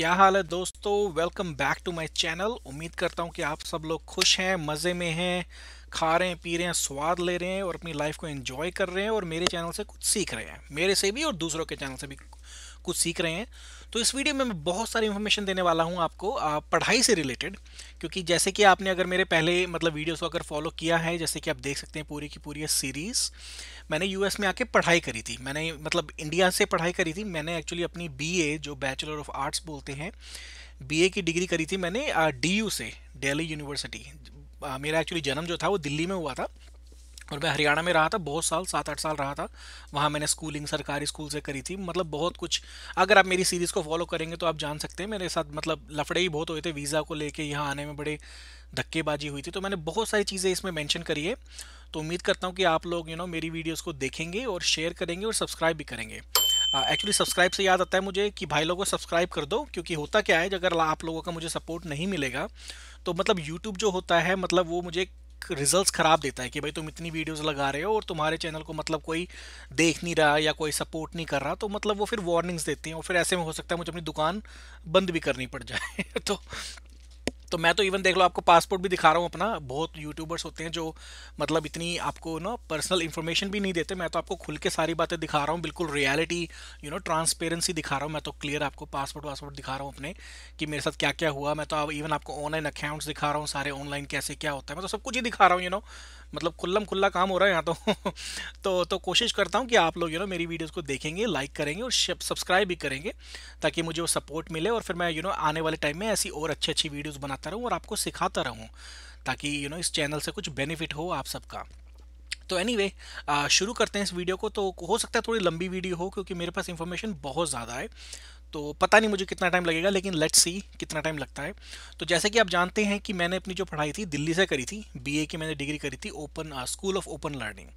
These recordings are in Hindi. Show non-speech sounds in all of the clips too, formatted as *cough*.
क्या हाल है दोस्तों welcome back to my channel उम्मीद करता हूँ कि आप सब लोग खुश हैं मज़े में हैं खा रहे हैं पी रहे हैं स्वाद ले रहे हैं और अपनी लाइफ को एंजॉय कर रहे हैं और मेरे चैनल से कुछ सीख रहे हैं मेरे से भी और दूसरों के चैनल से भी कुछ सीख रहे हैं तो इस वीडियो में मैं बहुत सारी इन्फॉर्मेशन देने वाला हूँ आपको पढ़ाई से रिलेटेड क्योंकि जैसे कि आपने अगर मेरे पहले मतलब वीडियोस को अगर फॉलो किया है जैसे कि आप देख सकते हैं पूरी की पूरी सीरीज़ मैंने यूएस में आके पढ़ाई करी थी मैंने मतलब इंडिया से पढ़ाई करी थी मैंने एक्चुअली अपनी बी जो बैचलर ऑफ आर्ट्स बोलते हैं बी की डिग्री करी थी मैंने डी से डेली यूनिवर्सिटी मेरा एक्चुअली जन्म जो था वो दिल्ली में हुआ था और मैं हरियाणा में रहा था बहुत साल सात आठ साल रहा था वहाँ मैंने स्कूलिंग सरकारी स्कूल से करी थी मतलब बहुत कुछ अगर आप मेरी सीरीज़ को फॉलो करेंगे तो आप जान सकते हैं मेरे साथ मतलब लफड़े ही बहुत हुए थे वीज़ा को लेके यहाँ आने में बड़े धक्केबाजी हुई थी तो मैंने बहुत सारी चीज़ें इसमें मैंशन करी है तो उम्मीद करता हूँ कि आप लोग यू नो मेरी वीडियोज़ को देखेंगे और शेयर करेंगे और सब्सक्राइब भी करेंगे एक्चुअली सब्सक्राइब से याद आता है मुझे कि भाई लोगों को सब्सक्राइब कर दो क्योंकि होता क्या है अगर आप लोगों का मुझे सपोर्ट नहीं मिलेगा तो मतलब यूट्यूब जो होता है मतलब वो मुझे रिजल्ट्स ख़राब देता है कि भाई तुम इतनी वीडियोस लगा रहे हो और तुम्हारे चैनल को मतलब कोई देख नहीं रहा या कोई सपोर्ट नहीं कर रहा तो मतलब वो फिर वार्निंग्स देती हैं और फिर ऐसे में हो सकता है मुझे अपनी दुकान बंद भी करनी पड़ जाए *laughs* तो तो मैं तो इवन देख लो आपको पासपोर्ट भी दिखा रहा हूँ अपना बहुत यूट्यूबर्स होते हैं जो मतलब इतनी आपको ना पर्सनल इन्फॉर्मेशन भी नहीं देते मैं तो आपको खुल के सारी बातें दिखा रहा हूँ बिल्कुल रियलिटी यू नो ट्रांसपेरेंसी दिखा रहा हूँ मैं तो क्लियर आपको पासपोर्ट वासपोर्ट दिखा रहा हूँ अपने कि मेरे साथ क्या क्या हुआ मैं तो इवन आपको ऑनलाइन अकाउंट्स दिखा रहा हूँ सारे ऑनलाइन कैसे क्या होता है मैं तो सब कुछ ही दिखा रहा हूँ यू नो मतलब खुल्लम खुल्ला काम हो रहा है यहाँ तो *laughs* तो तो कोशिश करता हूँ कि आप लोग यू नो मेरी वीडियोस को देखेंगे लाइक करेंगे और सब्सक्राइब भी करेंगे ताकि मुझे वो सपोर्ट मिले और फिर मैं यू नो आने वाले टाइम में ऐसी और अच्छी अच्छी वीडियोज़ बनाता रहूँ और आपको सिखाता रहूँ ताकि यू नो इस चैनल से कुछ बेनिफिट हो आप सबका तो एनी anyway, शुरू करते हैं इस वीडियो को तो हो सकता है थोड़ी लंबी वीडियो हो क्योंकि मेरे पास इन्फॉर्मेशन बहुत ज़्यादा है तो पता नहीं मुझे कितना टाइम लगेगा लेकिन लेट्स सी कितना टाइम लगता है तो जैसे कि आप जानते हैं कि मैंने अपनी जो पढ़ाई थी दिल्ली से करी थी बीए की मैंने डिग्री करी थी open school of open learning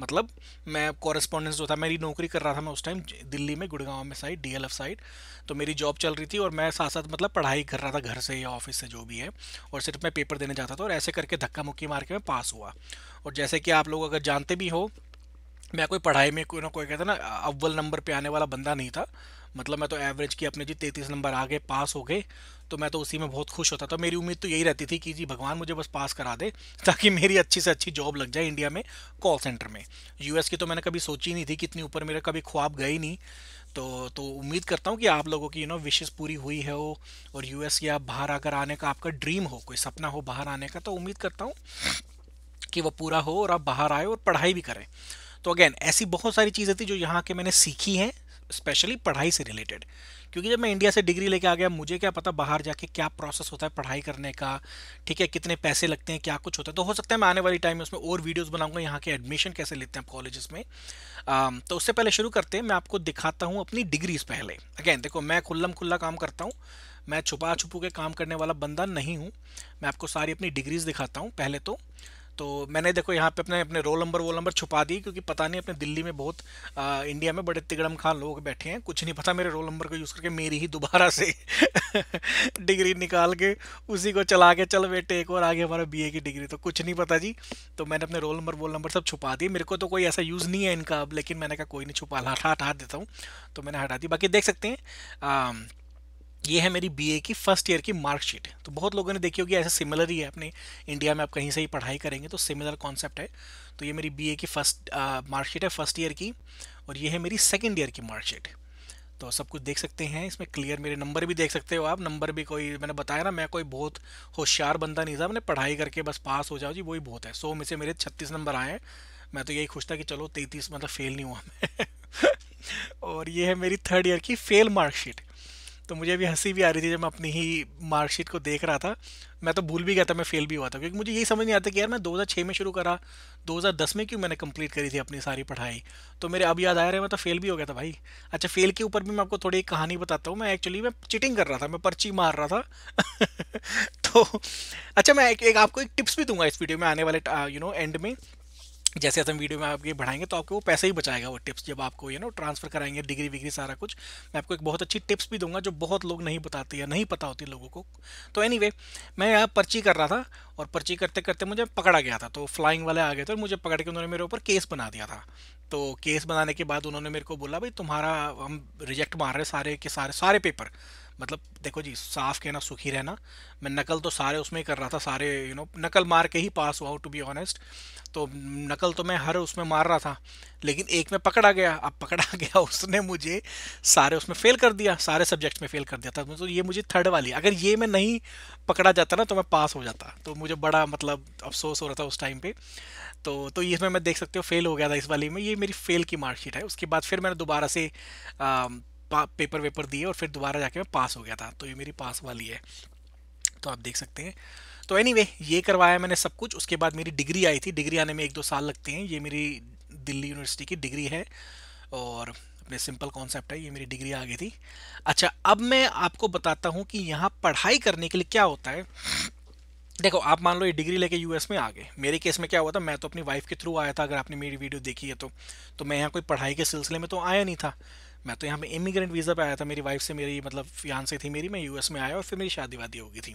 मतलब मैं कॉरेस्पॉन्डेंस जो था मेरी नौकरी कर रहा था मैं उस टाइम दिल्ली में गुड़गांव में साइड डी साइड तो मेरी जॉब चल रही थी और मैं साथ साथ मतलब पढ़ाई कर रहा था घर से या ऑफिस से जो भी है और सिर्फ मैं पेपर देने जाता था और ऐसे करके धक्का मुक्की मार के मैं पास हुआ और जैसे कि आप लोग अगर जानते भी हो मैं कोई पढ़ाई में कोई ना कोई कहता ना अव्वल नंबर पे आने वाला बंदा नहीं था मतलब मैं तो एवरेज की अपने जी तैतीस नंबर आगे पास हो गए तो मैं तो उसी में बहुत खुश होता था मेरी उम्मीद तो यही रहती थी कि जी भगवान मुझे बस पास करा दे ताकि मेरी अच्छी से अच्छी जॉब लग जाए इंडिया में कॉल सेंटर में यूएस की तो मैंने कभी सोची नहीं थी कि इतनी ऊपर मेरा कभी ख्वाब गए नहीं तो तो उम्मीद करता हूँ कि आप लोगों की यू नो विशेज़ पूरी हुई है हो और यूएस या बाहर आकर आने का आपका ड्रीम हो कोई सपना हो बाहर आने का तो उम्मीद करता हूँ कि वो पूरा हो और आप बाहर आए और पढ़ाई भी करें तो अगेन ऐसी बहुत सारी चीज़ें थी जो यहाँ के मैंने सीखी हैं स्पेशली पढ़ाई से रिलेटेड क्योंकि जब मैं इंडिया से डिग्री लेके आ गया मुझे क्या पता बाहर जाके क्या प्रोसेस होता है पढ़ाई करने का ठीक है कितने पैसे लगते हैं क्या कुछ होता है तो हो सकता है मैं आने वाली टाइम में उसमें और वीडियोस बनाऊंगा यहाँ के एडमिशन कैसे लेते हैं कॉलेजेस में आ, तो उससे पहले शुरू करते हैं मैं आपको दिखाता हूँ अपनी डिग्रीज पहले अगेन देखो मैं खुल्लम खुल्ला काम करता हूँ मैं छुपा छुपू के काम करने वाला बंदा नहीं हूँ मैं आपको सारी अपनी डिग्रीज दिखाता हूँ पहले तो तो मैंने देखो यहाँ पे अपने अपने रोल नंबर वोल नंबर छुपा दिए क्योंकि पता नहीं अपने दिल्ली में बहुत आ, इंडिया में बड़े तिगड़म खान लोग बैठे हैं कुछ नहीं पता मेरे रोल नंबर को यूज़ करके मेरी ही दोबारा से डिग्री *laughs* निकाल के उसी को चला के चल बेटे एक और आगे हमारा बी की डिग्री तो कुछ नहीं पता जी तो मैंने अपने रोल नंबर वोल नंबर सब छुपा दिए मेरे को तो कोई ऐसा यूज़ नहीं है इनका अब लेकिन मैंने कहा कोई नहीं छुपा हटा हटा देता हूँ तो मैंने हटा दी बाकी देख सकते हैं ये है मेरी बीए की फर्स्ट ईयर की मार्कशीट तो बहुत लोगों ने देखी होगी ऐसे सिमिलर ही है अपने इंडिया में आप कहीं से ही पढ़ाई करेंगे तो सिमिलर कॉन्सेप्ट है तो ये मेरी बीए की फर्स्ट मार्कशीट है फर्स्ट ईयर की और ये है मेरी सेकेंड ईयर की मार्कशीट तो सब कुछ देख सकते हैं इसमें क्लियर मेरे नंबर भी देख सकते हो आप नंबर भी कोई मैंने बताया ना मैं कोई बहुत होशियार बंदा नहीं था मैंने पढ़ाई करके बस पास हो जाओ जी वही बहुत है सो में से मेरे छत्तीस नंबर आए हैं मैं तो यही खुश था कि चलो तैतीस मतलब फेल नहीं हुआ मैं *laughs* और ये है मेरी थर्ड ईयर की फेल मार्कशीट तो मुझे भी हंसी भी आ रही थी जब मैं अपनी ही मार्कशीट को देख रहा था मैं तो भूल भी गया था मैं फेल भी हुआ था क्योंकि मुझे यही समझ नहीं आता कि यार मैं 2006 में शुरू करा 2010 में क्यों मैंने कंप्लीट करी थी अपनी सारी पढ़ाई तो मेरे अब याद आ रहे हैं मैं तो फेल भी हो गया था भाई अच्छा फेल के ऊपर भी मैं आपको थोड़ी एक कहानी बताता हूँ मैं एक्चुअली मैं चिटिंग कर रहा था मैं पर्ची मार रहा था *laughs* तो अच्छा मैं एक, एक आपको एक टिप्स भी दूंगा इस वीडियो में आने वाले यू नो एंड में जैसे जैसे हम वीडियो में आपके बढ़ाएंगे तो आपको वो पैसे ही बचाएगा वो टिप्स जब आपको यू नो ट्रांसफर कराएंगे डिग्री विग्री सारा कुछ मैं आपको एक बहुत अच्छी टिप्स भी दूंगा जो बहुत लोग नहीं बताते या नहीं पता होती लोगों को तो एनी anyway, मैं यहाँ पर्ची कर रहा था और पर्ची करते करते मुझे पकड़ा गया था तो फ्लाइंग वाले आ गए थे और मुझे पकड़ के उन्होंने मेरे ऊपर केस बना दिया था तो केस बनाने के बाद उन्होंने मेरे को बोला भाई तुम्हारा हम रिजेक्ट मार रहे सारे के सारे सारे पेपर मतलब देखो जी साफ कहना सुखी रहना मैं नकल तो सारे उसमें कर रहा था सारे यू नो नकल मार के ही पास हुआ टू बी ऑनेस्ट तो नकल तो मैं हर उसमें मार रहा था लेकिन एक में पकड़ा गया अब पकड़ा *laughs* गया उसने मुझे सारे उसमें फ़ेल कर दिया सारे सब्जेक्ट्स में फ़ेल कर दिया था तो ये मुझे थर्ड वाली अगर ये मैं नहीं पकड़ा जाता ना तो मैं पास हो जाता तो मुझे बड़ा मतलब अफसोस हो रहा था उस टाइम पर तो तो इसमें मैं देख सकते हो फेल हो गया था इस वाली में ये मेरी फ़ेल की मार्कशीट है उसके बाद फिर मैंने दोबारा से पेपर वेपर दिए और फिर दोबारा जाके मैं पास हो गया था तो ये मेरी पास वाली है तो आप देख सकते हैं तो एनी anyway, ये करवाया मैंने सब कुछ उसके बाद मेरी डिग्री आई थी डिग्री आने में एक दो साल लगते हैं ये मेरी दिल्ली यूनिवर्सिटी की डिग्री है और अपने सिंपल कॉन्सेप्ट है ये मेरी डिग्री आ गई थी अच्छा अब मैं आपको बताता हूँ कि यहाँ पढ़ाई करने के लिए क्या होता है देखो आप मान लो ये डिग्री लेके यूएस में आ गए मेरे केस में क्या हुआ था मैं तो अपनी वाइफ के थ्रू आया था अगर आपने मेरी वीडियो देखी है तो तो मैं यहाँ कोई पढ़ाई के सिलसिले में तो आया नहीं था मैं तो यहाँ पे इमिग्रेंट वीज़ा पे आया था मेरी वाइफ से मेरी मतलब यहाँ से थी मेरी मैं यूएस में आया और फिर मेरी शादी वादी हो गई थी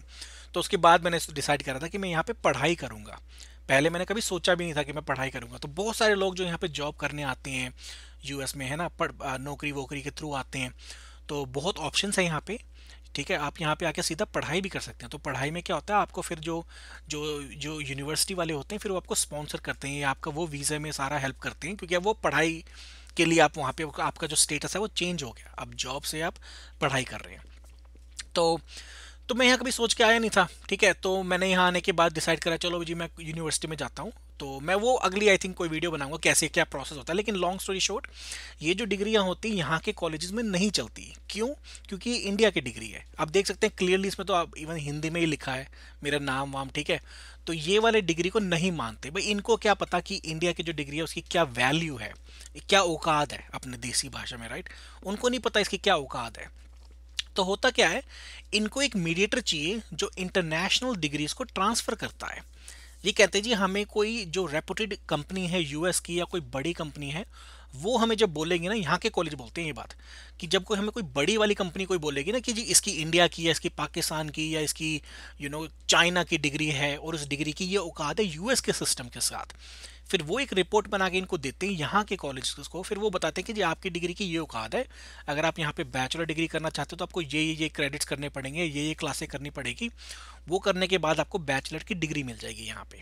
तो उसके बाद मैंने डिसाइड करा था कि मैं यहाँ पे पढ़ाई करूँगा पहले मैंने कभी सोचा भी नहीं था कि मैं पढ़ाई करूँगा तो बहुत सारे लोग जो यहाँ पर जॉब करने आते हैं यूएस में है ना पढ़ नौकरी वोकरी के थ्रू आते हैं तो बहुत ऑप्शन है यहाँ पर ठीक है आप यहाँ पे आके सीधा पढ़ाई भी कर सकते हैं तो पढ़ाई में क्या होता है आपको फिर जो जो जो यूनिवर्सिटी वाले होते हैं फिर वो आपको स्पॉन्सर करते हैं या आपका वो वीज़ा में सारा हेल्प करते हैं क्योंकि अब वो पढ़ाई के लिए आप वहाँ पे आपका जो स्टेटस है वो चेंज हो गया अब जॉब से आप पढ़ाई कर रहे हैं तो तो मैं यहाँ कभी सोच के आया नहीं था ठीक है तो मैंने यहाँ आने के बाद डिसाइड करा चलो जी मैं यूनिवर्सिटी में जाता हूँ तो मैं वो अगली आई थिंक कोई वीडियो बनाऊंगा कैसे क्या प्रोसेस होता है लेकिन लॉन्ग स्टोरी शॉर्ट ये जो डिग्रियाँ होती हैं यहाँ के कॉलेजेस में नहीं चलती क्यों क्योंकि इंडिया की डिग्री है आप देख सकते हैं क्लियरली इसमें तो आप इवन हिंदी में ही लिखा है मेरा नाम वाम ठीक है तो ये वाले डिग्री को नहीं मानते भाई इनको क्या पता कि इंडिया की जो डिग्री है उसकी क्या वैल्यू है क्या औकात है अपने देसी भाषा में राइट उनको नहीं पता इसकी क्या औकात है तो होता क्या है इनको एक मीडिएटर चाहिए जो इंटरनेशनल डिग्रीज को ट्रांसफ़र करता है ये कहते हैं जी हमें कोई जो रेपुटेड कंपनी है यूएस की या कोई बड़ी कंपनी है वो हमें जब बोलेंगे ना यहाँ के कॉलेज बोलते हैं ये बात कि जब कोई हमें कोई बड़ी वाली कंपनी कोई बोलेगी ना कि जी इसकी इंडिया की या इसकी पाकिस्तान की या इसकी यू नो चाइना की डिग्री है और उस डिग्री की ये औकात है यूएस के सिस्टम के साथ फिर वो एक रिपोर्ट बना के इनको देते हैं यहाँ के कॉलेज को फिर वो बताते हैं कि जी आपकी डिग्री की ये औकात है अगर आप यहाँ पे बैचलर डिग्री करना चाहते हो तो आपको ये ये क्रेडिट्स करने पड़ेंगे ये ये क्लासें करनी पड़ेगी वो करने के बाद आपको बैचलर की डिग्री मिल जाएगी यहाँ पे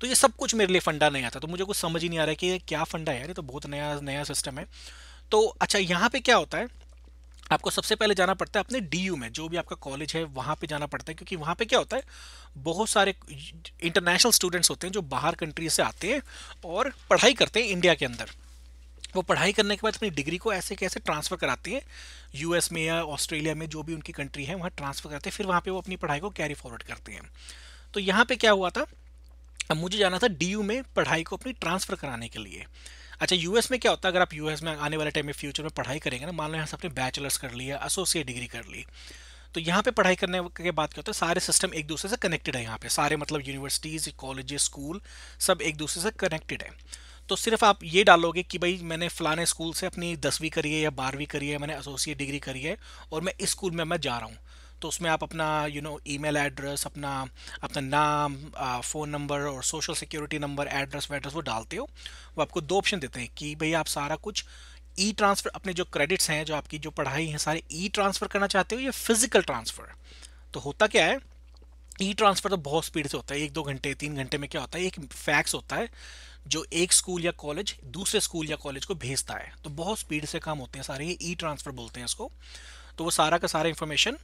तो ये सब कुछ मेरे लिए फंडा नहीं आता तो मुझे कुछ समझ ही नहीं आ रहा है कि ये क्या फंडा है यार ये तो बहुत नया नया सिस्टम है तो अच्छा यहाँ पे क्या होता है आपको सबसे पहले जाना पड़ता है अपने डी में जो भी आपका कॉलेज है वहाँ पे जाना पड़ता है क्योंकि वहाँ पे क्या होता है बहुत सारे इंटरनेशनल स्टूडेंट्स होते हैं जो बाहर कंट्री से आते हैं और पढ़ाई करते हैं इंडिया के अंदर वो पढ़ाई करने के बाद अपनी डिग्री को ऐसे कैसे ट्रांसफ़र कराते हैं यूएस में या ऑस्ट्रेलिया में जो भी उनकी कंट्री है वहाँ ट्रांसफ़र करते हैं फिर वहाँ पर वो अपनी पढ़ाई को कैरी फॉरवर्ड करते हैं तो यहाँ पर क्या हुआ था अब मुझे जाना था डी में पढ़ाई को अपनी ट्रांसफ़र कराने के लिए अच्छा यूएस में क्या होता है अगर आप यूएस में आने वाले टाइम में फ्यूचर में पढ़ाई करेंगे ना मान लो यहाँ से अपने बैचलर्स कर लिया एसोसिएट डिग्री कर ली तो यहाँ पे पढ़ाई करने के बाद क्या होता है सारे सिस्टम एक दूसरे से कनेक्टेड है यहाँ पे सारे मतलब यूनिवर्सिटीज़ कॉलेज स्कूल सब एक दूसरे से कनेक्टेड है तो सिर्फ आप ये डालोगे कि भाई मैंने फ़लाने स्कूल से अपनी दसवीं करी है या बारहवीं करी है मैंने एसोसिएट डिग्री करी है और मैं इस स्कूल में मैं जा रहा हूँ तो उसमें आप अपना यू नो ईमेल एड्रेस अपना अपना नाम फ़ोन नंबर और सोशल सिक्योरिटी नंबर एड्रेस वेड्रेस वो डालते हो वो आपको दो ऑप्शन देते हैं कि भाई आप सारा कुछ ई ट्रांसफ़र अपने जो क्रेडिट्स हैं जो आपकी जो पढ़ाई है सारे ई ट्रांसफ़र करना चाहते हो या फिज़िकल ट्रांसफ़र तो होता क्या है ई ट्रांसफ़र तो बहुत स्पीड से होता है एक दो घंटे तीन घंटे में क्या होता है एक फैक्स होता है जो एक स्कूल या कॉलेज दूसरे स्कूल या कॉलेज को भेजता है तो बहुत स्पीड से काम होते हैं सारे ये ई ट्रांसफ़र बोलते हैं इसको तो वो सारा का सारा इन्फॉर्मेशन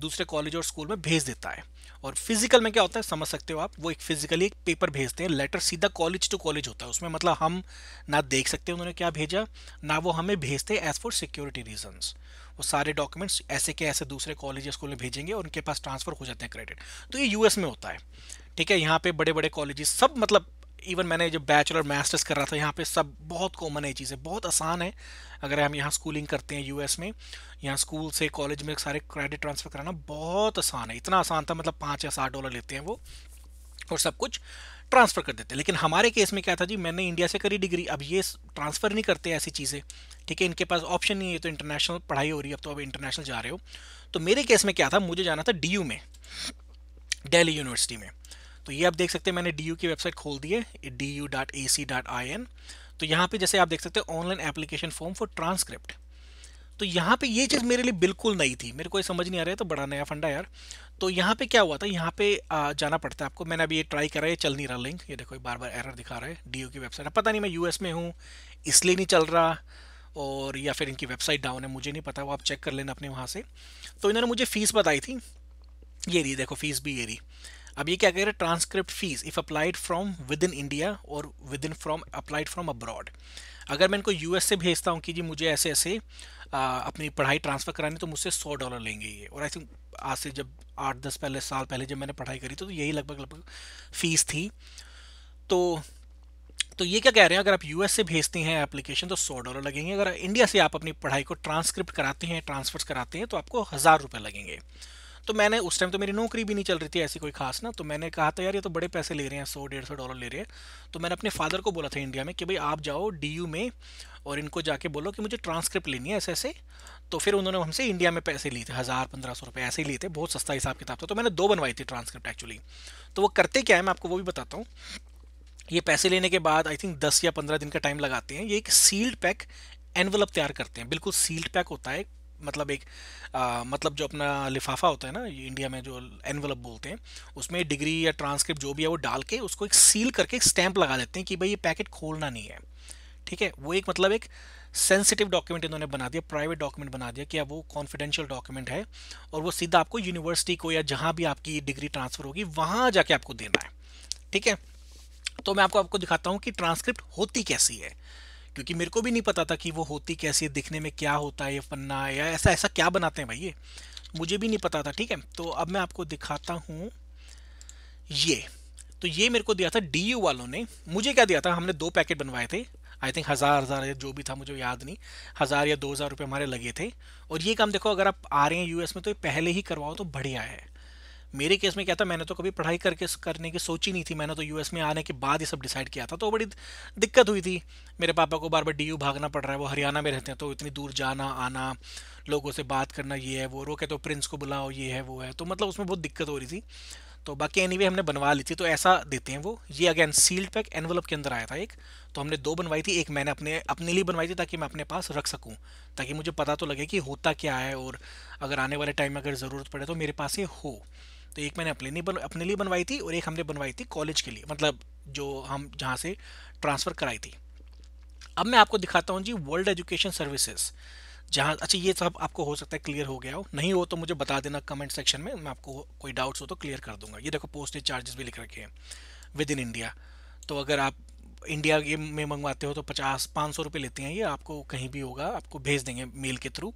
दूसरे कॉलेज और स्कूल में भेज देता है और फिजिकल में क्या होता है समझ सकते हो आप वो एक फिजिकली एक पेपर भेजते हैं लेटर सीधा कॉलेज टू कॉलेज होता है उसमें मतलब हम ना देख सकते हैं उन्होंने क्या भेजा ना वो हमें भेजते हैं एज फॉर सिक्योरिटी रीजंस वो सारे डॉक्यूमेंट्स ऐसे के ऐसे दूसरे कॉलेज स्कूल में भेजेंगे और उनके पास ट्रांसफ़र हो जाते हैं क्रेडिट तो ये यूएस में होता है ठीक है यहाँ पे बड़े बड़े कॉलेजेस सब मतलब इवन मैंने जो बैचलर मास्टर्स कर रहा था यहाँ पे सब बहुत कॉमन है चीज़ें बहुत आसान है अगर हम यहाँ स्कूलिंग करते हैं यूएस में यहाँ स्कूल से कॉलेज में सारे क्रेडिट ट्रांसफ़र कराना बहुत आसान है इतना आसान था मतलब पाँच या सात डॉलर लेते हैं वो और सब कुछ ट्रांसफ़र कर देते लेकिन हमारे केस में क्या था जी मैंने इंडिया से करी डिग्री अब ये ट्रांसफ़र नहीं करते ऐसी चीज़ें ठीक है इनके पास ऑप्शन नहीं है तो इंटरनेशनल पढ़ाई हो रही है अब तो अब इंटरनेशनल जा रहे हो तो मेरे केस में क्या था मुझे जाना था डी में दिल्ली यूनिवर्सिटी में तो ये आप देख सकते हैं मैंने डी की वेबसाइट खोल दी है D U dot A C dot I N तो यहाँ पे जैसे आप देख सकते हैं online application form for transcript तो यहाँ पे ये चीज़ मेरे लिए बिल्कुल नई थी मेरे को ये समझ नहीं आ रहा है तो बड़ा नया फंडा यार तो यहाँ पे क्या हुआ था यहाँ पे जाना पड़ता है आपको मैंने अभी ये ट्राई करा है चल नहीं रहा लिंक ये देखो बार बार एरर दिखा रहा है डी की वेबसाइट पता नहीं मैं यू में हूँ इसलिए नहीं चल रहा और या फिर इनकी वेबसाइट डाउन है मुझे नहीं पता वो आप चेक कर लेना अपने वहाँ से तो इन्होंने मुझे फ़ीस बताई थी ये रही देखो फीस भी ये रही अब ये क्या कह रहे हैं transcript fees if applied from within India और within from applied from abroad अगर मैं इनको यूएस से भेजता हूँ कि जी मुझे ऐसे ऐसे आ, अपनी पढ़ाई ट्रांसफ़र करानी तो मुझसे सौ डॉलर लेंगे ये और आई थिंक आज से जब आठ दस पहले साल पहले जब मैंने पढ़ाई करी तो, तो यही लगभग लगभग फीस थी तो तो ये क्या कह रहे हैं अगर आप यूएस से भेजते हैं एप्लीकेशन तो सौ डॉलर लगेंगे अगर इंडिया से आप अपनी पढ़ाई को ट्रांसक्रिप्ट कराते हैं ट्रांसफर्स कराते हैं तो आपको हज़ार रुपये लगेंगे तो मैंने उस टाइम तो मेरी नौकरी भी नहीं चल रही थी ऐसी कोई खास ना तो मैंने कहा था यार ये तो बड़े पैसे ले रहे हैं सौ डेढ़ सौ डॉलर ले रहे हैं तो मैंने अपने फादर को बोला था इंडिया में कि भाई आप जाओ डी में और इनको जाके बोलो कि मुझे ट्रांसक्रिप्ट लेनी है ऐसे ऐसे तो फिर उन्होंने हमसे इंडिया में पैसे लिए थे हज़ार पंद्रह सौ रुपये ऐसे ही लिए थे बहुत सस्ता हिसाब किताब था तो मैंने दो बनवाई थी ट्रांसक्रिप्ट एक्चुअली तो वो करते क्या है मैं आपको वो भी बताता हूँ ये पैसे लेने के बाद आई थिंक दस या पंद्रह दिन का टाइम लगाते हैं ये एक सील्ड पैक एनवलप तैयार करते हैं बिल्कुल सील्ड पैक होता है मतलब एक आ, मतलब जो अपना लिफाफा होता है ना इंडिया में जो एनवलप बोलते हैं उसमें डिग्री या ट्रांसक्रिप्ट जो भी है वो डाल के उसको एक सील करके एक स्टैंप लगा देते हैं कि भाई ये पैकेट खोलना नहीं है ठीक है वो एक मतलब एक सेंसिटिव डॉक्यूमेंट इन्होंने बना दिया प्राइवेट डॉक्यूमेंट बना दिया कि अब वो कॉन्फिडेंशियल डॉक्यूमेंट है और वो सीधा आपको यूनिवर्सिटी को या जहाँ भी आपकी डिग्री ट्रांसफ़र होगी वहाँ जाके आपको देना है ठीक है तो मैं आपको आपको दिखाता हूँ कि ट्रांसक्रिप्ट होती कैसी है क्योंकि मेरे को भी नहीं पता था कि वो होती कैसी है दिखने में क्या होता है ये पन्ना या ऐसा ऐसा क्या बनाते हैं भाई ये मुझे भी नहीं पता था ठीक है तो अब मैं आपको दिखाता हूँ ये तो ये मेरे को दिया था डी वालों ने मुझे क्या दिया था हमने दो पैकेट बनवाए थे आई थिंक हज़ार हज़ार या जो भी था मुझे याद नहीं हज़ार या दो हज़ार रुपये हमारे लगे थे और ये काम देखो अगर आप आ रहे हैं यूएस में तो ये पहले ही करवाओ तो बढ़िया है मेरे केस में क्या था मैंने तो कभी पढ़ाई करके करने की सोची नहीं थी मैंने तो यूएस में आने के बाद ही सब डिसाइड किया था तो बड़ी दिक्कत हुई थी मेरे पापा को बार बार डी भागना पड़ रहा है वो हरियाणा में रहते हैं तो इतनी दूर जाना आना लोगों से बात करना ये है वो रोके तो प्रिंस को बुलाओ ये है वो है तो मतलब उसमें बहुत दिक्कत हो रही थी तो बाकी एनी anyway, हमने बनवा ली थी तो ऐसा देते हैं वो ये अगेन सील्ड पैक एनवलप के अंदर आया था एक तो हमने दो बनवाई थी एक मैंने अपने अपने लिए बनवाई थी ताकि मैं अपने पास रख सकूं ताकि मुझे पता तो लगे कि होता क्या है और अगर आने वाले टाइम में अगर ज़रूरत पड़े तो मेरे पास ये हो तो एक मैंने अपने लिए बन अपने लिए बनवाई थी और एक हमने बनवाई थी कॉलेज के लिए मतलब जो हम जहाँ से ट्रांसफ़र कराई थी अब मैं आपको दिखाता हूँ जी वर्ल्ड एजुकेशन सर्विसेज जहाँ अच्छा ये सब आपको हो सकता है क्लियर हो गया हो नहीं हो तो मुझे बता देना कमेंट सेक्शन में मैं आपको कोई डाउट्स हो तो क्लियर कर दूंगा ये देखो पोस्टेज चार्जेस भी लिख रखे हैं विद इन इंडिया तो अगर आप इंडिया के में मंगवाते हो तो पचास पाँच सौ रुपये लेते हैं ये आपको कहीं भी होगा आपको भेज देंगे मेल के थ्रू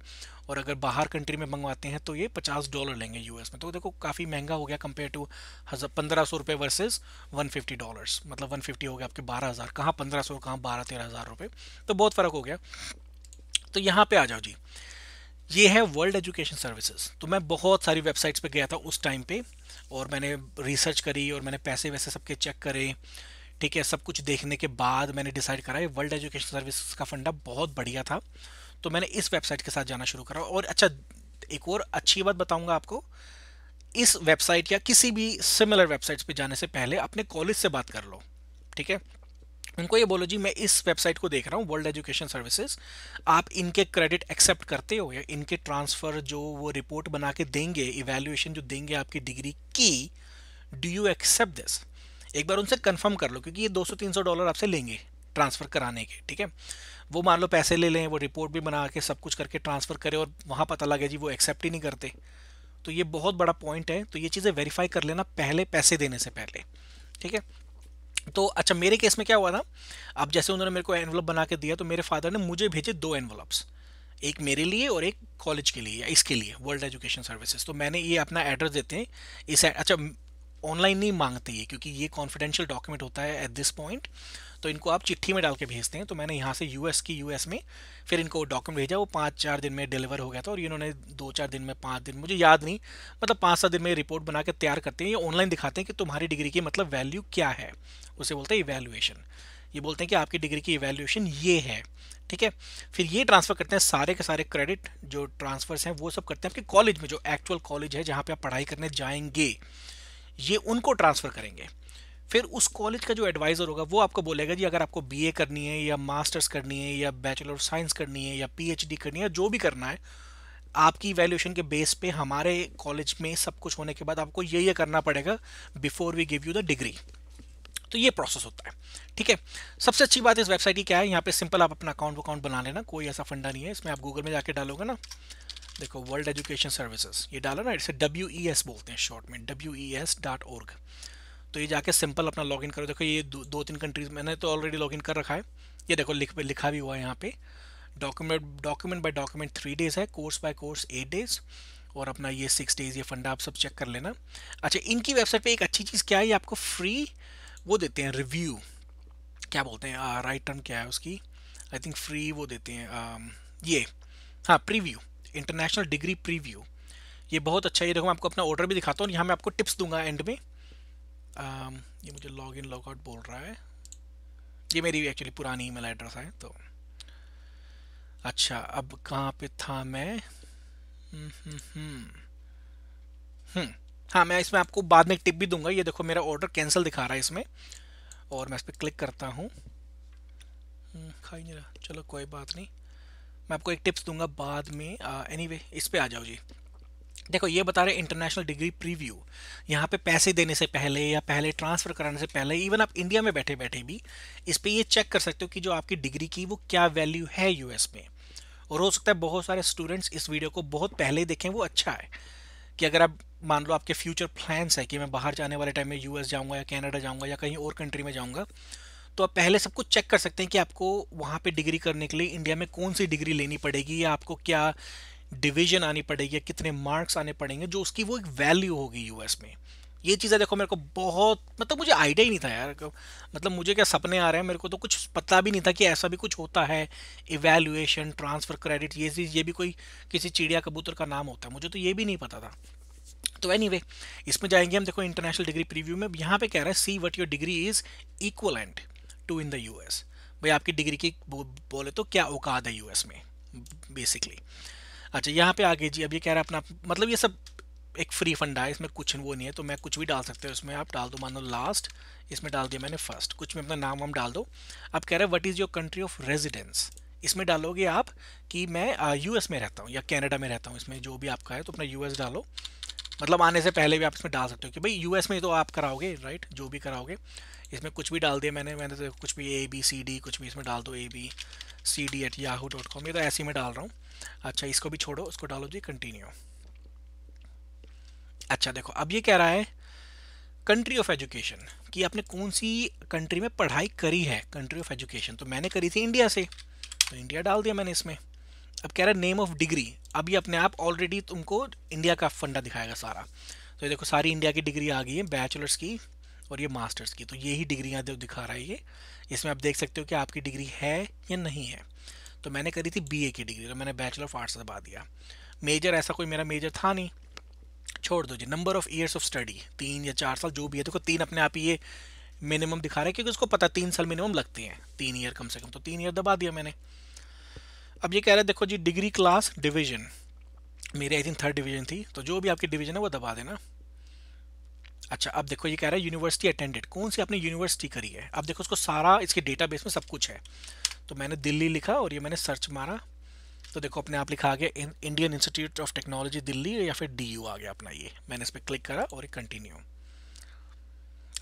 और अगर बाहर कंट्री में मंगवाते हैं तो ये पचास डॉलर लेंगे यूएस में तो देखो काफ़ी महंगा हो गया कंपेयर टू हज़ार पंद्रह सौ रुपये वर्सेज वन फिफ्टी डॉलर्स मतलब वन फिफ्टी हो गया आपके बारह हज़ार कहाँ पंद्रह सौ कहाँ बारह तेरह हज़ार रुपये तो बहुत फ़र्क हो गया तो यहाँ पर आ जाओ जी ये है वर्ल्ड एजुकेशन सर्विसेज तो मैं बहुत सारी वेबसाइट्स पे गया था उस टाइम पे और मैंने रिसर्च करी और मैंने पैसे वैसे सबके चेक करे ठीक है सब कुछ देखने के बाद मैंने डिसाइड करा वर्ल्ड एजुकेशन सर्विस का फंडा बहुत बढ़िया था तो मैंने इस वेबसाइट के साथ जाना शुरू करा और अच्छा एक और अच्छी बात बताऊंगा आपको इस वेबसाइट या किसी भी सिमिलर वेबसाइट्स पे जाने से पहले अपने कॉलेज से बात कर लो ठीक है उनको ये बोलो जी मैं इस वेबसाइट को देख रहा हूँ वर्ल्ड एजुकेशन सर्विसेज आप इनके क्रेडिट एक्सेप्ट करते हो या इनके ट्रांसफ़र जो वो रिपोर्ट बना के देंगे इवेल्युएशन जो देंगे आपकी डिग्री की डू यू एक्सेप्ट दिस एक बार उनसे कंफर्म कर लो क्योंकि ये 200-300 डॉलर आपसे लेंगे ट्रांसफ़र कराने के ठीक है वो मान लो पैसे ले लें वो रिपोर्ट भी बना के सब कुछ करके ट्रांसफ़र करें और वहाँ पता लगे जी वो एक्सेप्ट ही नहीं करते तो ये बहुत बड़ा पॉइंट है तो ये चीज़ें वेरीफाई कर लेना पहले पैसे देने से पहले ठीक है तो अच्छा मेरे केस में क्या हुआ था अब जैसे उन्होंने मेरे को एनवलप बना के दिया तो मेरे फादर ने मुझे भेजे दो एनवलप्स एक मेरे लिए और एक कॉलेज के लिए या इसके लिए वर्ल्ड एजुकेशन सर्विसेज तो मैंने ये अपना एड्रेस देते हैं इस अच्छा ऑनलाइन नहीं मांगते ये क्योंकि ये कॉन्फिडेंशियल डॉक्यूमेंट होता है एट दिस पॉइंट तो इनको आप चिट्ठी में डाल के भेजते हैं तो मैंने यहाँ से यूएस की यूएस में फिर इनको डॉक्यूमेंट भेजा वो पाँच चार दिन में डिलीवर हो गया था और इन्होंने दो चार दिन में पाँच दिन मुझे याद नहीं मतलब पाँच सात दिन में रिपोर्ट बना के तैयार करते हैं ये ऑनलाइन दिखाते हैं कि तुम्हारी डिग्री की मतलब वैल्यू क्या है उसे बोलते हैं इवेल्युएशन ये बोलते हैं कि आपकी डिग्री की इवेल्युएशन ये है ठीक है फिर ये ट्रांसफ़र करते हैं सारे के सारे क्रेडिट जो ट्रांसफर्स हैं वो सब करते हैं आपके कॉलेज में जो एक्चुअल कॉलेज है जहाँ पे आप पढ़ाई करने जाएंगे ये उनको ट्रांसफ़र करेंगे फिर उस कॉलेज का जो एडवाइज़र होगा वो आपको बोलेगा जी अगर आपको बीए करनी है या मास्टर्स करनी है या बैचलर ऑफ साइंस करनी है या पीएचडी करनी है जो भी करना है आपकी वैल्यूएशन के बेस पे हमारे कॉलेज में सब कुछ होने के बाद आपको ये ये करना पड़ेगा before we give you the degree तो ये प्रोसेस होता है ठीक है सबसे अच्छी बात इस वेबसाइट की क्या है यहाँ पे सिंपल आप अपना अकाउंट वकाउंट बना लेना कोई ऐसा फंडा नहीं है इसमें आप गूगल में जाके डालोगे ना देखो वर्ल्ड एजुकेशन सर्विसेज ये डाला ना इसे डब्ल्यू ई एस बोलते हैं शॉर्ट में W E S dot org तो ये जाके सिंपल अपना लॉग इन करो देखो ये दो, दो तीन कंट्रीज मैंने तो ऑलरेडी लॉग इन कर रखा है ये देखो लिख लिखा भी हुआ है यहाँ पे document document by document three days है course by course eight days और अपना ये सिक्स डेज ये फंडा आप सब चेक कर लेना अच्छा इनकी वेबसाइट पे एक अच्छी चीज़ क्या है ये आपको फ्री वो देते हैं रिव्यू क्या बोलते हैं राइट टर्म क्या है उसकी आई थिंक फ्री वो देते हैं आ, um, ये हाँ प्रीव्यू इंटरनेशनल डिग्री प्रीव्यू ये बहुत अच्छा ये देखो मैं आपको अपना ऑर्डर भी दिखाता हूँ यहाँ मैं आपको टिप्स दूंगा एंड में आ, um, ये मुझे लॉग इन लॉग आउट बोल रहा है ये मेरी एक्चुअली पुरानी ईमेल एड्रेस है तो अच्छा अब कहाँ पे था मैं हम्म, हम्म, हम्म। हाँ मैं इसमें आपको बाद में एक टिप भी दूंगा ये देखो मेरा ऑर्डर कैंसिल दिखा रहा है इसमें और मैं इस पर क्लिक करता हूँ खा ही नहीं रहा चलो कोई बात नहीं मैं आपको एक टिप्स दूंगा बाद में एनी anyway, इस पर आ जाओ जी देखो ये बता रहे इंटरनेशनल डिग्री प्रीव्यू यहाँ पे पैसे देने से पहले या पहले ट्रांसफ़र कराने से पहले इवन आप इंडिया में बैठे बैठे भी इस पर ये चेक कर सकते हो कि जो आपकी डिग्री की वो क्या वैल्यू है यूएस में और हो सकता है बहुत सारे स्टूडेंट्स इस वीडियो को बहुत पहले देखें वो अच्छा है कि अगर आप मान लो आपके फ्यूचर प्लान्स है कि मैं बाहर जाने वाले टाइम में यूएस जाऊँगा या कैनेडा जाऊँगा या कहीं और कंट्री में जाऊँगा तो आप पहले सब कुछ चेक कर सकते हैं कि आपको वहाँ पे डिग्री करने के लिए इंडिया में कौन सी डिग्री लेनी पड़ेगी या आपको क्या डिवीजन आनी पड़ेगी या कितने मार्क्स आने पड़ेंगे जो उसकी वो एक वैल्यू होगी यूएस में ये चीज़ें देखो मेरे को बहुत मतलब मुझे आइडिया ही नहीं था यार मतलब मुझे क्या सपने आ रहे हैं मेरे को तो कुछ पता भी नहीं था कि ऐसा भी कुछ होता है इवेल्युएशन ट्रांसफ़र क्रेडिट ये चीज़ ये भी कोई किसी चिड़िया कबूतर का नाम होता है मुझे तो ये भी नहीं पता था तो एनी anyway, इसमें जाएंगे हम देखो इंटरनेशनल डिग्री प्रीव्यू में यहाँ पे कह रहा है see what your degree is equivalent to in the US भाई आपकी डिग्री की बोले तो क्या औकात है यूएस में बेसिकली अच्छा यहाँ पे आगे जी अब ये कह रहा है अपना मतलब ये सब एक फ्री फंड है इसमें कुछ वो नहीं है तो मैं कुछ भी डाल सकते हो इसमें आप डाल दो मान लो लास्ट इसमें डाल दिया मैंने फर्स्ट कुछ में अपना नाम वाम डाल दो अब कह रहे हैं what is your country of residence इसमें डालोगे आप कि मैं यूएस में रहता हूँ या कैनेडा में रहता हूँ इसमें जो भी आपका है तो अपना एस डालो मतलब आने से पहले भी आप इसमें डाल सकते हो कि भाई यूएस में तो आप कराओगे राइट जो भी कराओगे इसमें कुछ भी डाल दिया मैंने मैंने तो कुछ भी ए बी सी डी कुछ भी इसमें डाल दो A B C D at yahoo dot com ये तो ऐसे में डाल रहा हूँ अच्छा इसको भी छोड़ो उसको डालो जी कंटिन्यू अच्छा देखो अब ये कह रहा है कंट्री ऑफ एजुकेशन कि आपने कौन सी कंट्री में पढ़ाई करी है कंट्री ऑफ एजुकेशन तो मैंने करी थी इंडिया से तो इंडिया डाल दिया मैंने इसमें अब कह रहा है नेम ऑफ डिग्री अभी अपने आप ऑलरेडी तुमको इंडिया का फंडा दिखाएगा सारा तो ये देखो सारी इंडिया की डिग्री आ गई है बैचलर्स की और ये मास्टर्स की तो यही डिग्रियाँ दिखा रहा है ये इसमें आप देख सकते हो कि आपकी डिग्री है या नहीं है तो मैंने करी थी बीए की डिग्री तो मैंने बैचलर ऑफ आर्ट्स दबा दिया मेजर ऐसा कोई मेरा मेजर था नहीं छोड़ दो जी number of years of study तीन या चार साल जो भी है देखो तीन अपने आप ही ये मिनिमम दिखा रहा है क्योंकि उसको पता तीन साल मिनिमम लगते हैं तीन ईयर कम से कम तो तीन ईयर दबा दिया मैंने अब ये कह रहा है देखो जी डिग्री क्लास डिवीजन मेरी आई थिंक थर्ड डिवीजन थी तो जो भी आपकी डिवीजन है वो दबा देना अच्छा अब देखो ये कह रहा है यूनिवर्सिटी अटेंडेड कौन सी आपने यूनिवर्सिटी करी है अब देखो उसको सारा इसके डेटा में सब कुछ है तो मैंने दिल्ली लिखा और ये मैंने सर्च मारा तो देखो अपने आप लिखा आ गया Indian Institute of Technology Delhi या फिर डी आ गया अपना ये मैंने इस पर क्लिक करा और कंटिन्यू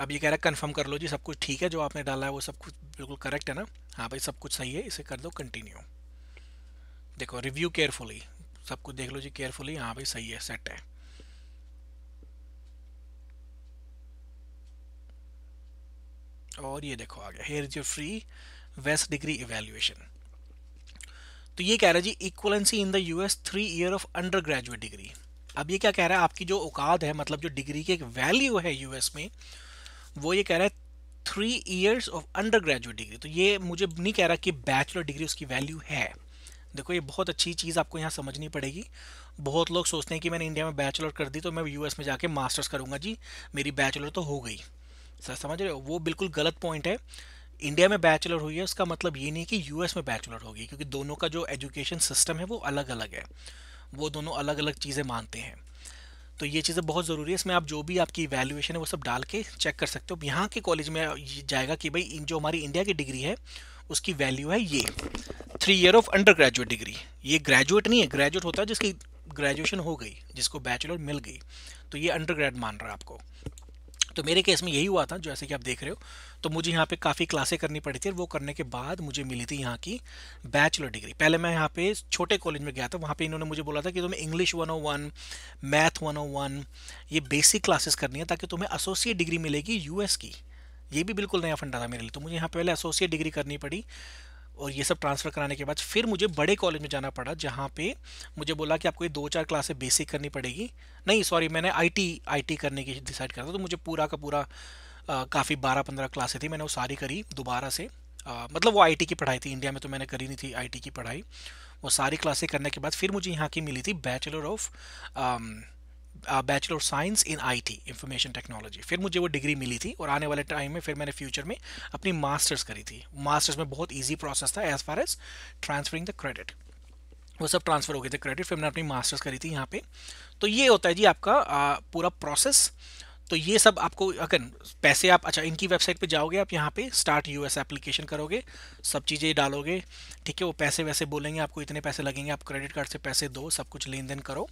अब ये कह रहा है कन्फर्म कर लो जी सब कुछ ठीक है जो आपने डाला है वो सब कुछ बिल्कुल करेक्ट है ना हाँ भाई सब कुछ सही है इसे कर दो कंटिन्यू देखो रिव्यू केयरफुली सब कुछ देख लो जी केयरफुली हाँ भाई सही है सेट है और ये देखो आगे हेयर इज योर फ्री वेस्ट डिग्री इवेल्यूएशन तो ये कह रहा है जी equivalency in the US three year of undergraduate degree अब ये क्या कह रहा है आपकी जो औकात है मतलब जो डिग्री की एक वैल्यू है यूएस में वो ये कह रहा है three years of undergraduate degree तो ये मुझे नहीं कह रहा कि बैचलर डिग्री उसकी वैल्यू है देखो ये बहुत अच्छी चीज़ आपको यहाँ समझनी पड़ेगी बहुत लोग सोचते हैं कि मैंने इंडिया में बैचलर कर दी तो मैं यूएस में जाके मास्टर्स करूँगा जी मेरी बैचलर तो हो गई समझ रहे हो वो बिल्कुल गलत पॉइंट है इंडिया में बैचलर हुई है उसका मतलब ये नहीं कि यूएस में बैचलर होगी क्योंकि दोनों का जो एजुकेशन सिस्टम है वो अलग अलग है वो दोनों अलग अलग चीज़ें मानते हैं तो ये चीज़ें बहुत ज़रूरी है इसमें आप जो भी आपकी वैल्यूएशन है वो सब डाल के चेक कर सकते हो यहाँ के कॉलेज में जाएगा कि भाई जो हमारी इंडिया की डिग्री है उसकी वैल्यू है ये three year of undergraduate degree ये ग्रेजुएट नहीं है ग्रेजुएट होता है जिसकी ग्रेजुएशन हो गई जिसको बैचलर मिल गई तो ये अंडर मान रहा है आपको तो मेरे केस में यही हुआ था जैसे कि आप देख रहे हो तो मुझे यहाँ पे काफ़ी क्लासें करनी पड़ी थी वो करने के बाद मुझे मिली थी यहाँ की बैचलर डिग्री पहले मैं यहाँ पे छोटे कॉलेज में गया था वहाँ पे इन्होंने मुझे बोला था कि तुम्हें इंग्लिश 101 मैथ 101 ये बेसिक क्लासेस करनी है ताकि तुम्हें एसोसिएट डिग्री मिलेगी यूएस की ये भी बिल्कुल नया फंडा था मेरे लिए तो मुझे यहाँ पहले एसोसिएट डिग्री करनी पड़ी और ये सब ट्रांसफ़र कराने के बाद फिर मुझे बड़े कॉलेज में जाना पड़ा जहाँ पे मुझे बोला कि आपको ये दो चार क्लासें बेसिक करनी पड़ेगी नहीं सॉरी मैंने आईटी आईटी करने की डिसाइड करा था तो मुझे पूरा का पूरा काफ़ी बारह पंद्रह क्लासें थी मैंने वो सारी करी दोबारा से आ, मतलब वो आईटी की पढ़ाई थी इंडिया में तो मैंने करी नहीं थी आई की पढ़ाई वो सारी क्लासें करने के बाद फिर मुझे यहाँ की मिली थी bachelor of bachelor science in IT information technology फिर मुझे वो डिग्री मिली थी और आने वाले टाइम में फिर मैंने फ्यूचर में अपनी मास्टर्स करी थी मास्टर्स में बहुत ईजी प्रोसेस था as far as transferring the credit वो सब ट्रांसफ़र हो गए थे क्रेडिट फिर मैंने अपनी मास्टर्स करी थी यहाँ पे तो ये होता है जी आपका आ, uh, पूरा प्रोसेस तो ये सब आपको अगर पैसे आप अच्छा इनकी वेबसाइट पे जाओगे आप यहाँ पे स्टार्ट यूएस एप्लीकेशन करोगे सब चीज़ें डालोगे ठीक है वो पैसे वैसे बोलेंगे आपको इतने पैसे लगेंगे आप क्रेडिट कार्ड से पैसे दो सब कुछ लेन देन करो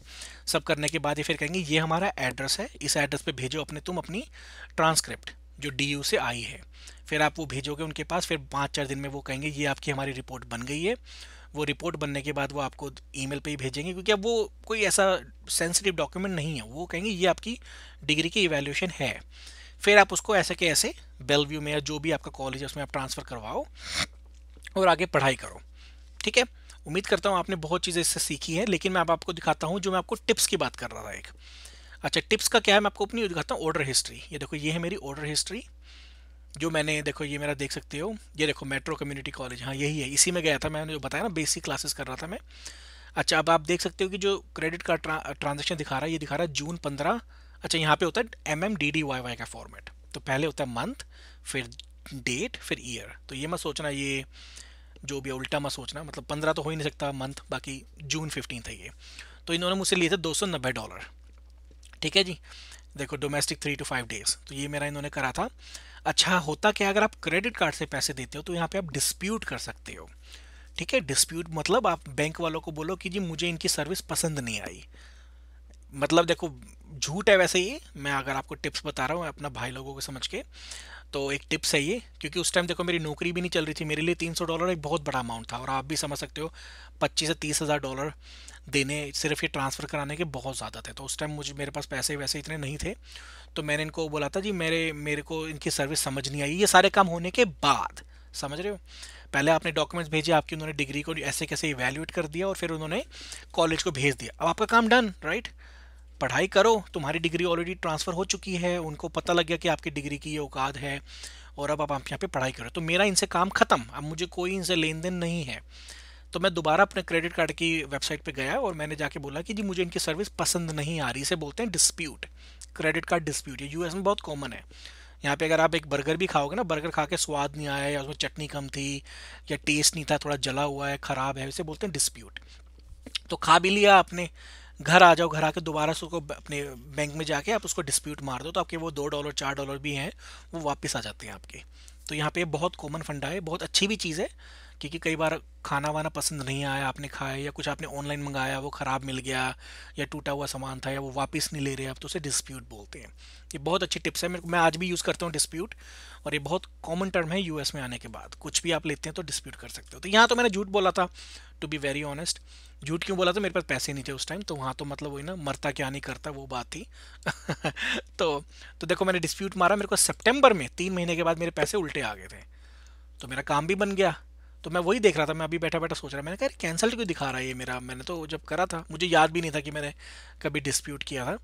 सब करने के बाद ये फिर कहेंगे ये हमारा एड्रेस है इस एड्रेस पर भेजो अपने तुम अपनी ट्रांसक्रिप्ट जो डी से आई है फिर आप वो भेजोगे उनके पास फिर पाँच चार दिन में वो कहेंगे ये आपकी हमारी रिपोर्ट बन गई है वो रिपोर्ट बनने के बाद वो आपको मेल पर ही भेजेंगे क्योंकि अब वो कोई ऐसा सेंसिटिव डॉक्यूमेंट नहीं है वो कहेंगे ये आपकी डिग्री की इवेल्यूशन है फिर आप उसको ऐसे के ऐसे बेलव्यू में या जो भी आपका कॉलेज है उसमें आप ट्रांसफ़र करवाओ और आगे पढ़ाई करो ठीक है उम्मीद करता हूँ आपने बहुत चीज़ें इससे सीखी हैं लेकिन मैं अब आपको दिखाता हूँ जो मैं आपको टिप्स की बात कर रहा था एक अच्छा टिप्स का क्या है मैं आपको अपनी दिखाता हूँ ऑर्डर हिस्ट्री ये देखो ये है मेरी ऑर्डर हिस्ट्री जो मैंने देखो ये मेरा देख सकते हो ये देखो मेट्रो कम्युनिटी कॉलेज हाँ यही है इसी में गया था मैंने जो बताया ना बेसिक क्लासेस कर रहा था मैं अच्छा अब आप देख सकते हो कि जो क्रेडिट कार्ड ट्रा, ट्रांजेक्शन दिखा रहा है ये दिखा रहा है जून पंद्रह अच्छा यहाँ पे होता है M M D D Y Y का फॉर्मेट तो पहले होता है मंथ फिर डेट फिर ईयर तो ये मत सोचना ये जो भी उल्टा मत सोचना मतलब पंद्रह तो हो ही नहीं सकता मंथ बाकी जून फिफ्टीन था ये तो इन्होंने मुझसे लिए थे दो सौ नब्बे डॉलर ठीक है जी देखो domestic three to five days तो ये मेरा इन्होंने करा था अच्छा होता क्या अगर आप क्रेडिट कार्ड से पैसे देते हो तो यहाँ पे आप डिस्प्यूट कर सकते हो ठीक है डिस्प्यूट मतलब आप बैंक वालों को बोलो कि जी मुझे इनकी सर्विस पसंद नहीं आई मतलब देखो झूठ है वैसे ही मैं अगर आपको टिप्स बता रहा हूँ अपना भाई लोगों को समझ के तो एक टिप्स है ये क्योंकि उस टाइम देखो मेरी नौकरी भी नहीं चल रही थी मेरे लिए तीन सौ डॉलर एक बहुत बड़ा अमाउंट था और आप भी समझ सकते हो पच्चीस से तीस हज़ार डॉलर देने सिर्फ ये ट्रांसफ़र कराने के बहुत ज़्यादा थे तो उस टाइम मुझे मेरे पास पैसे वैसे इतने नहीं थे तो मैंने इनको बोला था जी मेरे मेरे को इनकी सर्विस समझ नहीं आई ये सारे काम होने के बाद समझ रहे हो पहले आपने डॉक्यूमेंट्स भेजे आपकी उन्होंने डिग्री को ऐसे कैसे इवेल्यूएट कर दिया और फिर उन्होंने कॉलेज को भेज दिया अब आपका काम डन राइट पढ़ाई करो तुम्हारी डिग्री ऑलरेडी ट्रांसफ़र हो चुकी है उनको पता लग गया कि आपकी डिग्री की ये औकात है और अब आप यहाँ पे पढ़ाई करो तो मेरा इनसे काम ख़त्म अब मुझे कोई इनसे लेन देन नहीं है तो मैं दोबारा अपने क्रेडिट कार्ड की वेबसाइट पे गया और मैंने जाके बोला कि जी मुझे इनकी सर्विस पसंद नहीं आ रही इसे बोलते हैं डिस्प्यूट क्रेडिट कार्ड डिस्प्यूट ये यूएस में बहुत कॉमन है यहाँ पे अगर आप एक बर्गर भी खाओगे ना बर्गर खा के स्वाद नहीं आया या उसमें चटनी कम थी या टेस्ट नहीं था थोड़ा जला हुआ है ख़राब है इसे बोलते हैं डिस्प्यूट तो खा भी लिया आपने घर आ जाओ घर आके दोबारा से उसको अपने बैंक में जाके आप उसको डिस्प्यूट मार दो तो आपके वो दो डॉलर चार डॉलर भी हैं वो वापस आ जाते हैं आपके तो यहाँ पे बहुत कॉमन फंडा है बहुत अच्छी भी चीज़ है क्योंकि कई बार खाना वाना पसंद नहीं आया आपने खाया या कुछ आपने ऑनलाइन मंगाया वो ख़राब मिल गया या टूटा हुआ सामान था या वो वापस नहीं ले रहे आप तो उसे डिस्प्यूट बोलते हैं ये बहुत अच्छी टिप्स है मेरे को मैं आज भी यूज़ करता हूँ डिस्प्यूट और ये बहुत कॉमन टर्म है यूएस में आने के बाद कुछ भी आप लेते हैं तो डिस्प्यूट कर सकते हो तो यहाँ तो मैंने झूठ बोला था टू बी वेरी ऑनेस्ट झूठ क्यों बोला था मेरे पास पैसे नहीं थे उस टाइम तो वहाँ तो मतलब वही ना मरता क्या नहीं करता वो बात थी *laughs* तो तो देखो मैंने डिस्प्यूट मारा मेरे को सितंबर में तीन महीने के बाद मेरे पैसे उल्टे आ गए थे तो मेरा काम भी बन गया तो मैं वही देख रहा था मैं अभी बैठा बैठा सोच रहा मैंने कहा कैंसल क्यों दिखा रहा है ये मेरा मैंने तो जब करा था मुझे याद भी नहीं था कि मैंने कभी डिस्प्यूट किया था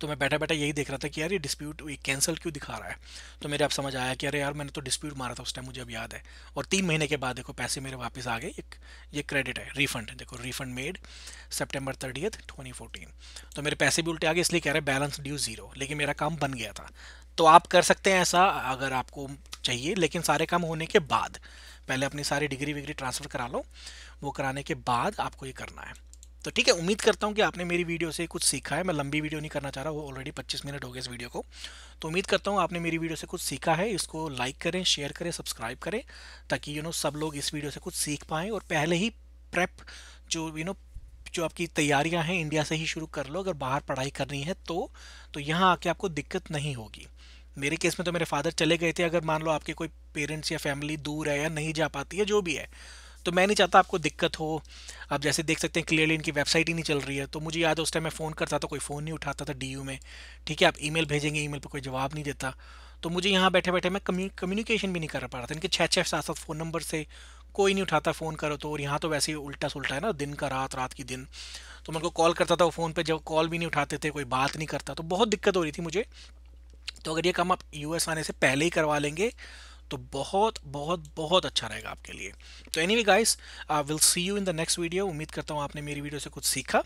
तो मैं बैठा बैठा यही देख रहा था कि यार ये डिस्प्यूट ये कैंसिल क्यों दिखा रहा है तो मेरे अब समझ आया कि अरे यार मैंने तो डिस्प्यूट मारा था उस टाइम मुझे अब याद है और तीन महीने के बाद देखो पैसे मेरे वापस आ गए एक ये क्रेडिट है रिफंड देखो refund made September thirtieth twenty fourteen तो मेरे पैसे भी उल्टे आ गए इसलिए कह रहे बैलेंस ड्यू जीरो लेकिन मेरा काम बन गया था तो आप कर सकते हैं ऐसा अगर आपको चाहिए लेकिन सारे काम होने के बाद पहले अपनी सारी डिग्री विग्री ट्रांसफ़र करा लो वो कराने के बाद आपको ये करना है तो ठीक है उम्मीद करता हूँ कि आपने मेरी वीडियो से कुछ सीखा है मैं लंबी वीडियो नहीं करना चाह रहा वो ऑलरेडी 25 मिनट हो गए इस वीडियो को तो उम्मीद करता हूँ आपने मेरी वीडियो से कुछ सीखा है इसको लाइक करें शेयर करें सब्सक्राइब करें ताकि यू नो सब लोग इस वीडियो से कुछ सीख पाएँ और पहले ही प्रेप जो यू नो जो आपकी तैयारियां हैं इंडिया से ही शुरू कर लो अगर बाहर पढ़ाई करनी है तो तो यहाँ आके आपको दिक्कत नहीं होगी मेरे केस में तो मेरे फादर चले गए थे अगर मान लो आपके कोई पेरेंट्स या फैमिली दूर है या नहीं जा पाती है जो भी है तो मैं नहीं चाहता आपको दिक्कत हो आप जैसे देख सकते हैं क्लियरली इनकी वेबसाइट ही नहीं चल रही है तो मुझे याद है उस टाइम मैं फ़ोन करता था कोई फ़ोन नहीं उठाता था डी में ठीक है आप ई भेजेंगे ई पर कोई जवाब नहीं देता तो मुझे यहाँ बैठे बैठे मैं कम्युनिकेशन भी नहीं कर पा रहा था इनके छः छः सात सात फ़ोन नंबर से कोई नहीं उठाता फ़ोन करो तो और यहाँ तो वैसे ही उल्टा सुलटा है ना दिन का रात रात की दिन तो मैं उनको कॉल करता था वो फ़ोन पे जब कॉल भी नहीं उठाते थे कोई बात नहीं करता तो बहुत दिक्कत हो रही थी मुझे तो अगर ये काम आप यूएस आने से पहले ही करवा लेंगे तो बहुत बहुत बहुत अच्छा रहेगा आपके लिए तो anyway guys I will see you in the next video उम्मीद करता हूँ आपने मेरी वीडियो से कुछ सीखा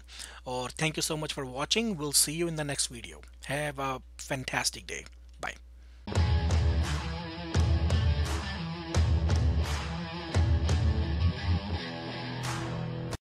और thank you so much for watching will see you in the next video have a fantastic day bye